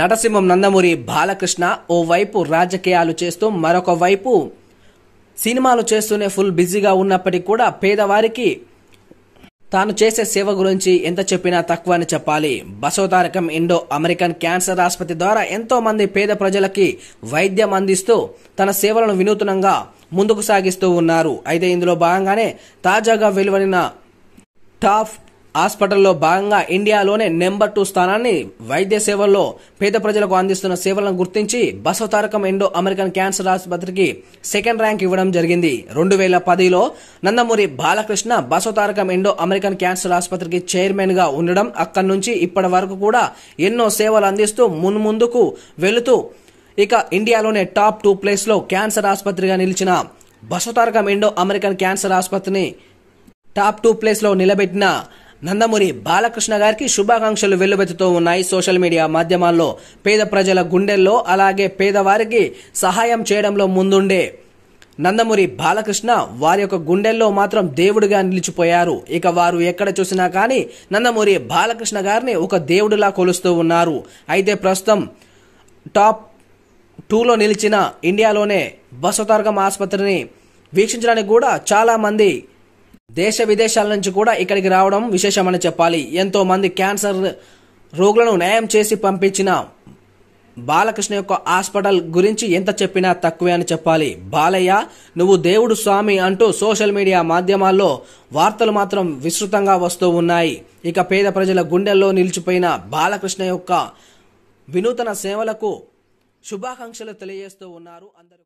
నటసింహం నందమూరి బాలకృష్ణ ఓవైపు రాజకీయాలు చేస్తూ మరొక వైపు సినిమాలు చేస్తూనే ఫుల్ బిజీగా ఉన్నప్పటికీ కూడా పేదవారికి తాను చేసే సేవ గురించి ఎంత చెప్పినా తక్కువ అని చెప్పాలి బసవతారకం ఇండో అమెరికన్ క్యాన్సర్ ఆసుపత్రి ద్వారా ఎంతో మంది పేద ప్రజలకి వైద్యం అందిస్తూ తన సేవలను వినూతనంగా ముందుకు సాగిస్తూ ఉన్నారు అయితే ఇందులో భాగంగానే తాజాగా వెలువడిన టాప్ హాస్పిటల్లో భాగంగా ఇండియాలోనే నెంబర్ టూ స్థానాన్ని వైద్య సేవల్లో పేద ప్రజలకు అందిస్తున్న సేవలను గుర్తించి బసవతారకం ఎండో అమెరికన్ క్యాన్సర్ ఆసుపత్రికి సెకండ్ ర్యాంక్ ఇవ్వడం జరిగింది రెండు వేల పదిలో Nandamuri Balakrishna Basavatarakam Indo American cancer ఆసుపత్రికి చైర్మన్ గా ఉండడం అక్కడి నుంచి ఇప్పటి వరకు కూడా ఎన్నో సేవలు అందిస్తూ మున్ముందుకు వెళుతూ ఇక ఇండియాలోనే టాప్ టూ ప్లేస్లో క్యాన్సర్ ఆసుపత్రిగా నిలిచిన బసవతారకం ఎండో అమెరికన్ క్యాన్సర్ ఆసుపత్రిని టాప్ టూ ప్లేస్లో నిలబెట్టిన నందమూరి బాలకృష్ణ గారికి శుభాకాంక్షలు వెల్లువెత్తుతూ ఉన్నాయి సోషల్ మీడియా మాధ్యమాల్లో పేద ప్రజల గుండెల్లో అలాగే పేదవారికి సహాయం చేయడంలో ముందుండే నందమూరి బాలకృష్ణ వారి యొక్క గుండెల్లో మాత్రం దేవుడిగా నిలిచిపోయారు ఇక వారు ఎక్కడ చూసినా కానీ నందమూరి బాలకృష్ణ గారిని ఒక దేవుడిలా కొలుస్తూ ఉన్నారు అయితే ప్రస్తుతం టాప్ టూలో నిలిచిన ఇండియాలోనే బసవతర్గం ఆసుపత్రిని వీక్షించడానికి కూడా చాలామంది దేశ విదేశాల నుంచి కూడా ఇక్కడికి రావడం విశేషమని చెప్పాలి ఎంతో మంది క్యాన్సర్ రోగులను నయం చేసి పంపించిన బాలకృష్ణ యొక్క హాస్పిటల్ గురించి ఎంత చెప్పినా తక్కువే అని చెప్పాలి బాలయ్య నువ్వు దేవుడు స్వామి అంటూ సోషల్ మీడియా మాధ్యమాల్లో వార్తలు మాత్రం విస్తృతంగా వస్తూ ఉన్నాయి ఇక పేద ప్రజల గుండెల్లో నిలిచిపోయిన బాలకృష్ణ యొక్క వినూతన సేవలకు శుభాకాంక్షలు తెలియజేస్తూ ఉన్నారు అందరూ